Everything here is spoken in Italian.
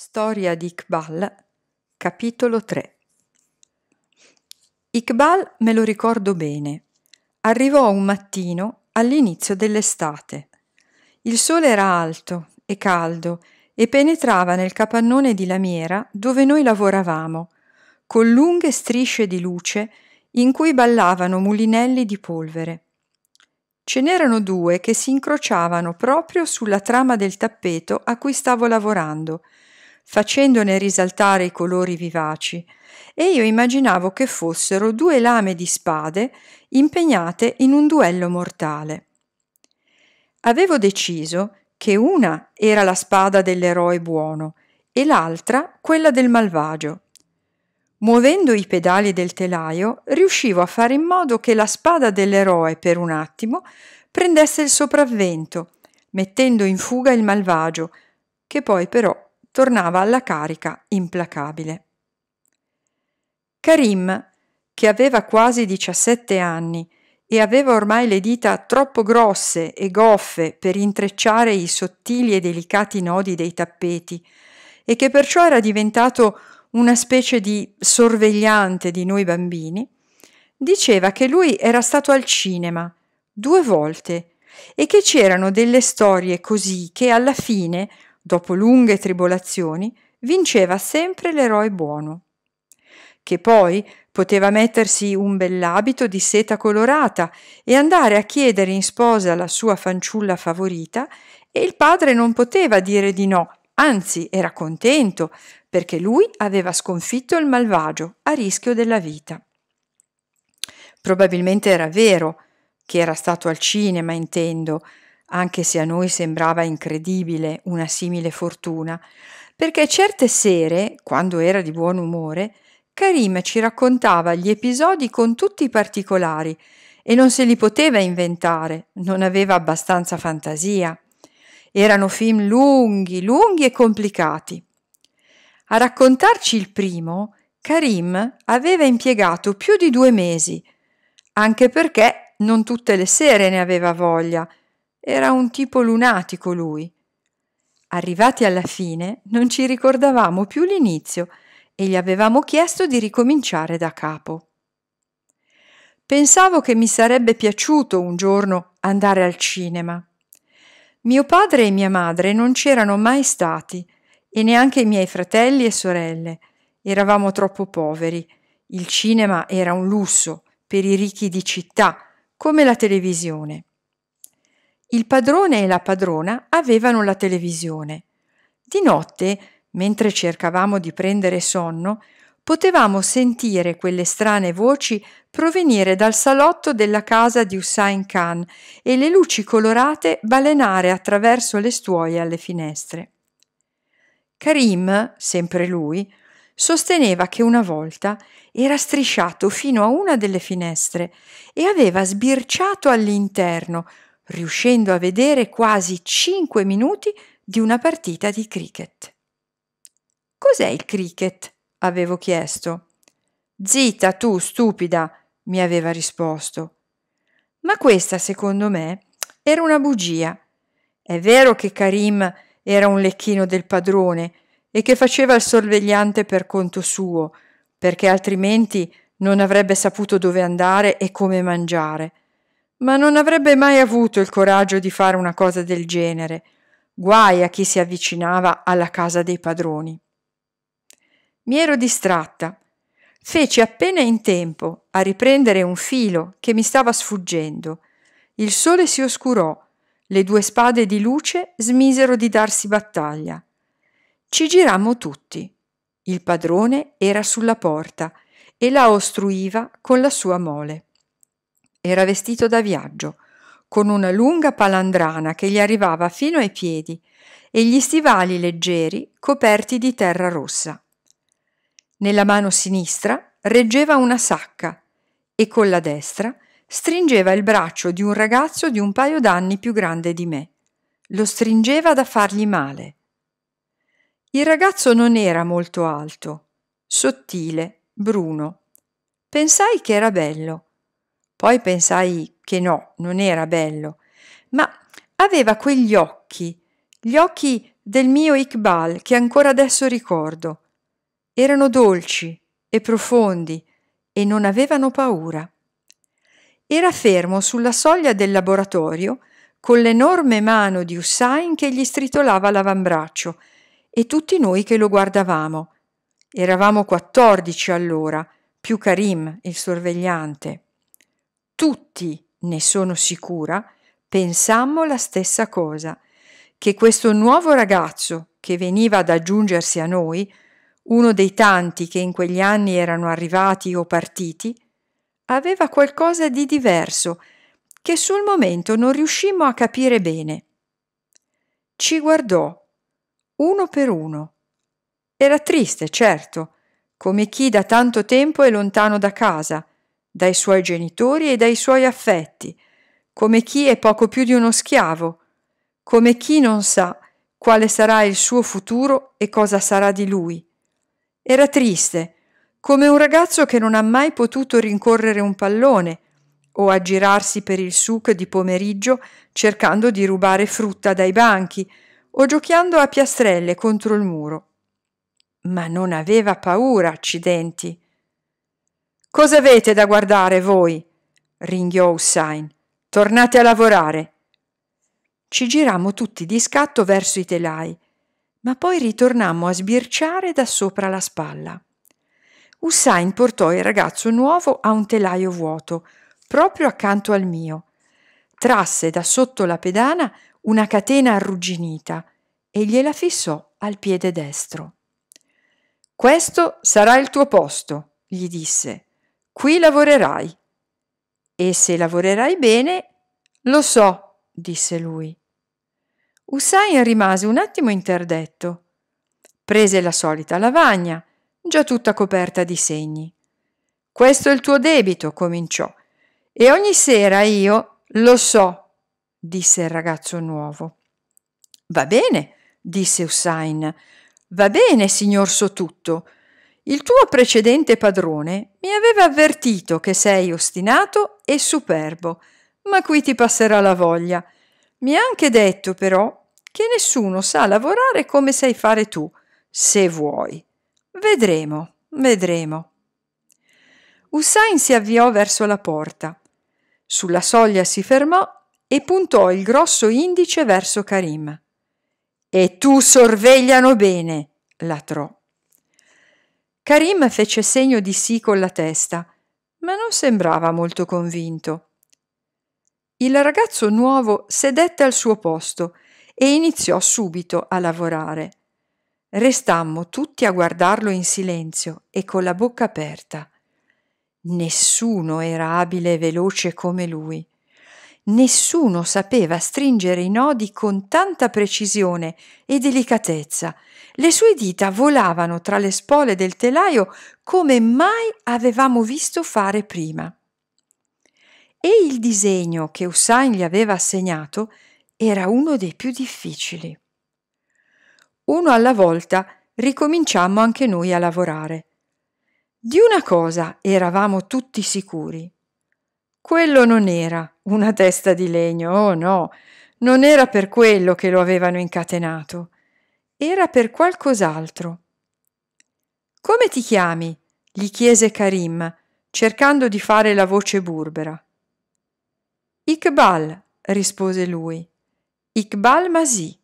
Storia di Iqbal, capitolo 3 Iqbal me lo ricordo bene. Arrivò un mattino all'inizio dell'estate. Il sole era alto e caldo e penetrava nel capannone di lamiera dove noi lavoravamo, con lunghe strisce di luce in cui ballavano mulinelli di polvere. Ce n'erano due che si incrociavano proprio sulla trama del tappeto a cui stavo lavorando – facendone risaltare i colori vivaci, e io immaginavo che fossero due lame di spade impegnate in un duello mortale. Avevo deciso che una era la spada dell'eroe buono e l'altra quella del malvagio. Muovendo i pedali del telaio, riuscivo a fare in modo che la spada dell'eroe per un attimo prendesse il sopravvento, mettendo in fuga il malvagio, che poi però tornava alla carica implacabile. Karim, che aveva quasi 17 anni e aveva ormai le dita troppo grosse e goffe per intrecciare i sottili e delicati nodi dei tappeti, e che perciò era diventato una specie di sorvegliante di noi bambini, diceva che lui era stato al cinema due volte e che c'erano delle storie così che alla fine dopo lunghe tribolazioni, vinceva sempre l'eroe buono, che poi poteva mettersi un bell'abito di seta colorata e andare a chiedere in sposa la sua fanciulla favorita, e il padre non poteva dire di no, anzi era contento, perché lui aveva sconfitto il malvagio a rischio della vita. Probabilmente era vero che era stato al cinema, intendo, anche se a noi sembrava incredibile una simile fortuna, perché certe sere, quando era di buon umore, Karim ci raccontava gli episodi con tutti i particolari e non se li poteva inventare, non aveva abbastanza fantasia. Erano film lunghi, lunghi e complicati. A raccontarci il primo, Karim aveva impiegato più di due mesi, anche perché non tutte le sere ne aveva voglia era un tipo lunatico lui. Arrivati alla fine, non ci ricordavamo più l'inizio e gli avevamo chiesto di ricominciare da capo. Pensavo che mi sarebbe piaciuto un giorno andare al cinema. Mio padre e mia madre non c'erano mai stati e neanche i miei fratelli e sorelle. Eravamo troppo poveri. Il cinema era un lusso per i ricchi di città, come la televisione. Il padrone e la padrona avevano la televisione. Di notte, mentre cercavamo di prendere sonno, potevamo sentire quelle strane voci provenire dal salotto della casa di Hussein Khan e le luci colorate balenare attraverso le stuoie alle finestre. Karim, sempre lui, sosteneva che una volta era strisciato fino a una delle finestre e aveva sbirciato all'interno riuscendo a vedere quasi 5 minuti di una partita di cricket. Cos'è il cricket? avevo chiesto. Zitta tu, stupida, mi aveva risposto. Ma questa, secondo me, era una bugia. È vero che Karim era un lecchino del padrone e che faceva il sorvegliante per conto suo, perché altrimenti non avrebbe saputo dove andare e come mangiare ma non avrebbe mai avuto il coraggio di fare una cosa del genere. Guai a chi si avvicinava alla casa dei padroni. Mi ero distratta. Feci appena in tempo a riprendere un filo che mi stava sfuggendo. Il sole si oscurò, le due spade di luce smisero di darsi battaglia. Ci girammo tutti. Il padrone era sulla porta e la ostruiva con la sua mole. Era vestito da viaggio, con una lunga palandrana che gli arrivava fino ai piedi e gli stivali leggeri coperti di terra rossa. Nella mano sinistra reggeva una sacca e con la destra stringeva il braccio di un ragazzo di un paio d'anni più grande di me. Lo stringeva da fargli male. Il ragazzo non era molto alto, sottile, bruno. Pensai che era bello poi pensai che no, non era bello, ma aveva quegli occhi, gli occhi del mio Iqbal che ancora adesso ricordo. Erano dolci e profondi e non avevano paura. Era fermo sulla soglia del laboratorio con l'enorme mano di Hussain che gli stritolava l'avambraccio e tutti noi che lo guardavamo. Eravamo quattordici allora, più Karim, il sorvegliante tutti, ne sono sicura, pensammo la stessa cosa, che questo nuovo ragazzo che veniva ad aggiungersi a noi, uno dei tanti che in quegli anni erano arrivati o partiti, aveva qualcosa di diverso che sul momento non riuscimmo a capire bene. Ci guardò, uno per uno. Era triste, certo, come chi da tanto tempo è lontano da casa, dai suoi genitori e dai suoi affetti, come chi è poco più di uno schiavo, come chi non sa quale sarà il suo futuro e cosa sarà di lui. Era triste, come un ragazzo che non ha mai potuto rincorrere un pallone o aggirarsi per il suc di pomeriggio cercando di rubare frutta dai banchi o giocando a piastrelle contro il muro. Ma non aveva paura, accidenti. Cosa avete da guardare voi? ringhiò Hussein. Tornate a lavorare. Ci girammo tutti di scatto verso i telai, ma poi ritornammo a sbirciare da sopra la spalla. Hussein portò il ragazzo nuovo a un telaio vuoto, proprio accanto al mio. Trasse da sotto la pedana una catena arrugginita e gliela fissò al piede destro. Questo sarà il tuo posto, gli disse qui lavorerai. E se lavorerai bene, lo so, disse lui. Usain rimase un attimo interdetto. Prese la solita lavagna, già tutta coperta di segni. Questo è il tuo debito, cominciò. E ogni sera io lo so, disse il ragazzo nuovo. Va bene, disse Usain. Va bene, signor Sotutto, il tuo precedente padrone mi aveva avvertito che sei ostinato e superbo, ma qui ti passerà la voglia. Mi ha anche detto però che nessuno sa lavorare come sai fare tu, se vuoi. Vedremo, vedremo. Hussein si avviò verso la porta. Sulla soglia si fermò e puntò il grosso indice verso Karim. E tu sorvegliano bene, latrò. Karim fece segno di sì con la testa, ma non sembrava molto convinto. Il ragazzo nuovo sedette al suo posto e iniziò subito a lavorare. Restammo tutti a guardarlo in silenzio e con la bocca aperta. Nessuno era abile e veloce come lui. Nessuno sapeva stringere i nodi con tanta precisione e delicatezza. Le sue dita volavano tra le spole del telaio come mai avevamo visto fare prima. E il disegno che Hussain gli aveva assegnato era uno dei più difficili. Uno alla volta ricominciammo anche noi a lavorare. Di una cosa eravamo tutti sicuri. Quello non era una testa di legno, oh no, non era per quello che lo avevano incatenato, era per qualcos'altro. Come ti chiami? gli chiese Karim, cercando di fare la voce burbera. Iqbal, rispose lui. Iqbal Masi.